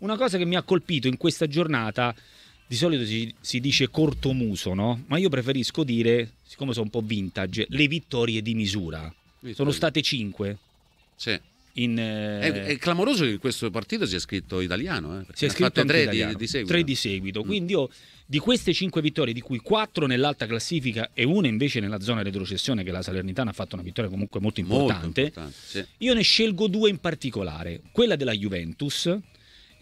Una cosa che mi ha colpito in questa giornata, di solito si, si dice cortomuso, no? Ma io preferisco dire, siccome sono un po' vintage, le vittorie di misura. Vittorie. Sono state cinque. Sì. In, eh... è, è, clamoroso che in questo partito sia scritto italiano. Eh, si è scritto tre di, di, seguito. Tre di seguito. Mm. Quindi io di queste cinque vittorie, di cui quattro nell'alta classifica e una invece nella zona retrocessione, che la Salernitana ha fatto una vittoria comunque molto importante, molto importante sì. io ne scelgo due in particolare. Quella della Juventus,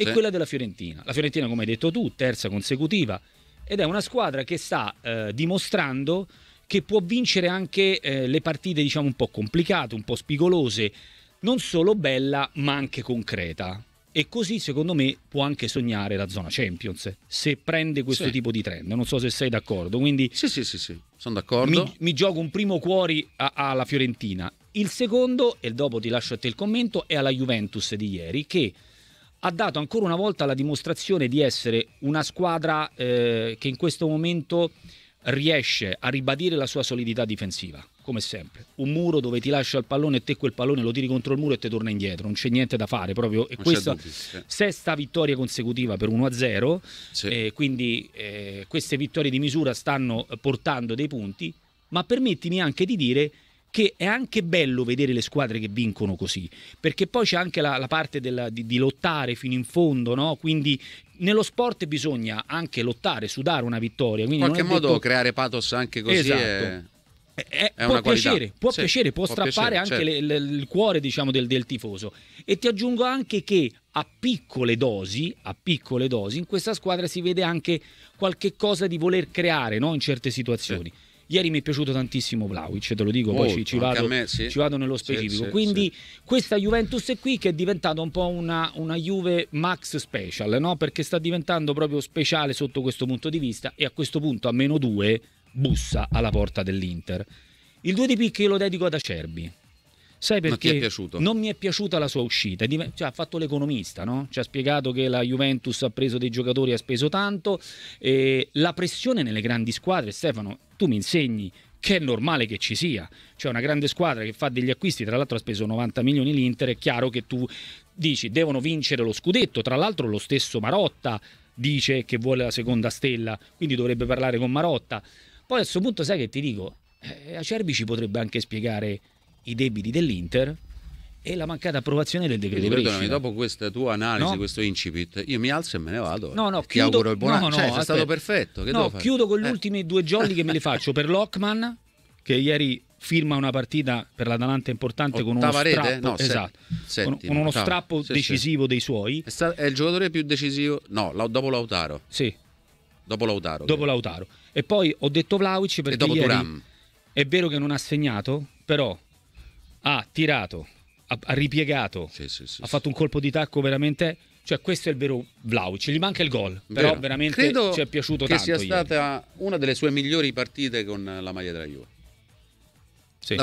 e sì. quella della Fiorentina. La Fiorentina, come hai detto tu, terza consecutiva ed è una squadra che sta eh, dimostrando che può vincere anche eh, le partite diciamo un po' complicate, un po' spigolose, non solo bella ma anche concreta. E così secondo me può anche sognare la zona Champions se prende questo sì. tipo di trend. Non so se sei d'accordo. Quindi sì, sì, sì, sì. sono d'accordo. Mi, mi, gioco un primo cuore alla Fiorentina. Il secondo, e dopo ti lascio a te il commento, è alla Juventus di ieri che ha dato ancora una volta la dimostrazione di essere una squadra eh, che in questo momento riesce a ribadire la sua solidità difensiva, come sempre. Un muro dove ti lascia il pallone e te quel pallone lo tiri contro il muro e te torna indietro, non c'è niente da fare proprio. E questa dubbi, eh. sesta vittoria consecutiva per 1-0, sì. eh, quindi eh, queste vittorie di misura stanno portando dei punti, ma permettimi anche di dire che è anche bello vedere le squadre che vincono così, perché poi c'è anche la, la parte della, di, di, lottare fino in fondo, no? quindi nello sport bisogna anche lottare, sudare una vittoria. In qualche modo detto... creare pathos anche così. Esatto. È... È, eh, eh, è può, piacere, può, sì, piacere, può, può strappare piacere, anche certo. le, le, il cuore diciamo, del, del, tifoso. E ti aggiungo anche che a piccole, dosi, a piccole dosi, in questa squadra si vede anche qualche cosa di voler creare no? in certe situazioni. Sì. Ieri mi è piaciuto tantissimo Vlaovic, te lo dico, Molto, poi ci, ci, vado, me, sì. ci, vado, nello specifico. Sì, Quindi sì. questa Juventus è qui che è diventata un po' una, una Juve max special, no? perché sta diventando proprio speciale sotto questo punto di vista e a questo punto a meno 2 bussa alla porta dell'Inter. Il 2 di picche lo dedico ad Acerbi Sai perché non, non, mi è piaciuta la sua uscita, cioè, ha fatto l'economista, no? ci ha spiegato che la Juventus ha preso dei giocatori, ha speso tanto, e la pressione nelle grandi squadre, Stefano, tu mi insegni che è normale che ci sia, cioè una grande squadra che fa degli acquisti, tra l'altro ha speso 90 milioni l'Inter, è chiaro che tu dici devono vincere lo scudetto, tra l'altro lo stesso Marotta dice che vuole la seconda stella, quindi dovrebbe parlare con Marotta. Poi a questo punto sai che ti dico, eh, Acerbi ci potrebbe anche spiegare i debiti dell'Inter e la mancata approvazione del decreto Perdonami, dopo questa tua analisi, no? questo incipit, io mi alzo e me ne vado. No, no, ti chiudo, auguro il buon anno. No, no, è cioè, stato perfetto. Che no, chiudo con gli eh. ultimi due jolly che me li faccio per Lockman, che ieri firma una partita per l'Atalanta importante Ottava con uno rete? strappo, no, esatto, settima, con, uno strappo sì, decisivo sì. dei suoi. È, stato, è, il giocatore più decisivo, no, dopo Lautaro. Sì. Dopo Lautaro. Dopo Lautaro. E poi ho detto Vlaovic perché e dopo ieri è vero che non ha segnato, però ha tirato, ha, ha ripiegato, sì, sì, sì, ha fatto un colpo di tacco veramente... Cioè, questo è il vero Vlaovic, gli manca il gol, però vero. veramente Credo ci è piaciuto che tanto. Che sia stata ieri. una delle sue migliori partite con la maglia della Juve. Sì.